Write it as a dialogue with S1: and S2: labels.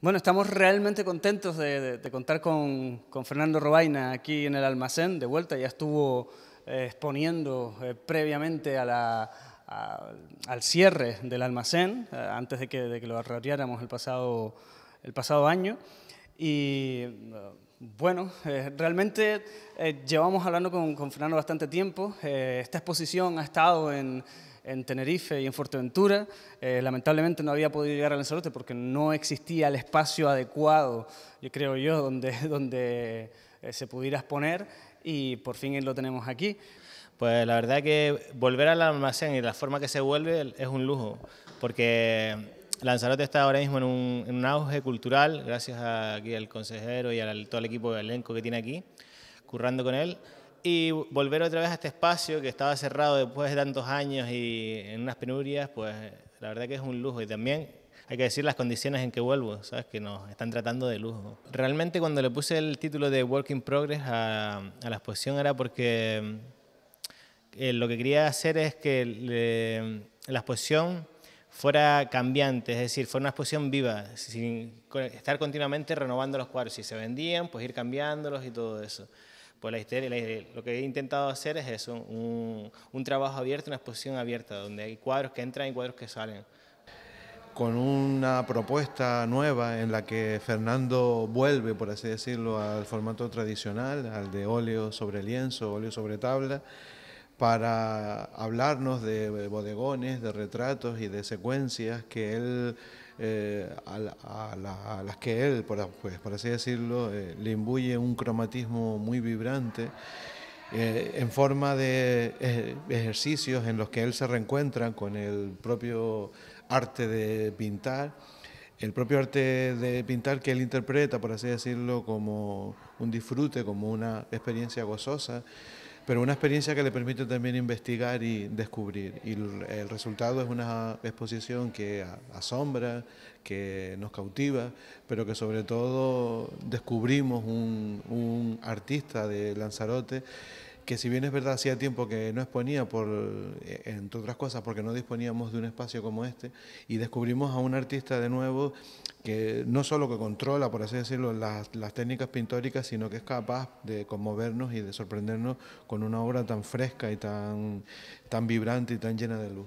S1: Bueno, estamos realmente contentos de, contar con, Fernando Robaina aquí en el almacén de vuelta. Ya estuvo eh, exponiendo eh, previamente al cierre del almacén, eh, antes de que, lo arrolláramos el pasado, el pasado año. Y bueno, eh, realmente eh, llevamos hablando con, con, Fernando bastante tiempo. Eh, esta exposición ha estado en, Tenerife y en Fuerteventura. lamentablemente no había podido llegar a Lanzarote porque no existía el espacio adecuado, yo creo yo, donde, donde se pudiera exponer y por fin lo tenemos aquí. Pues la verdad que volver al almacén y la forma que se vuelve
S2: es un lujo, porque Lanzarote está ahora mismo en un, auge cultural, gracias a, aquí al consejero y al, todo el equipo de elenco que tiene aquí, currando con él. Y volver otra vez a este espacio que estaba cerrado después de tantos años y en unas penurias, pues la verdad que es un lujo. Y también hay que decir las condiciones en que vuelvo, ¿sabes? Que nos están tratando de lujo. Realmente cuando le puse el título de Work Progress a, la exposición era porque eh, lo que quería hacer es que la exposición fuera cambiante, es decir, fuera una exposición viva, sin estar continuamente renovando los cuadros. Si se vendían, pues ir cambiándolos y todo eso. Pues la historia, lo que he intentado hacer es eso, un, un, trabajo abierto, una exposición abierta, donde hay cuadros que entran y cuadros que salen.
S3: Con una propuesta nueva en la que Fernando vuelve, por así decirlo, al formato tradicional, al de óleo sobre lienzo, óleo sobre tabla, para hablarnos de bodegones, de retratos y de secuencias que él, eh, a, las que él, por, pues, por así decirlo, eh, le imbuye un cromatismo muy vibrante. Eh, en forma de ejercicios en los que él se reencuentra con el propio arte de pintar, el propio arte de pintar que él interpreta, por así decirlo, como un disfrute, como una experiencia gozosa pero una experiencia que le permite también investigar y descubrir. Y el resultado es una exposición que asombra, que nos cautiva, pero que sobre todo descubrimos un, artista de Lanzarote que si bien es verdad hacía tiempo que no exponía, por, eh, entre otras cosas porque no disponíamos de un espacio como este, y descubrimos a un artista de nuevo que no solo que controla, por así decirlo, las, las técnicas pintóricas, sino que es capaz de conmovernos y de sorprendernos con una obra tan fresca y tan, tan vibrante y tan llena de luz.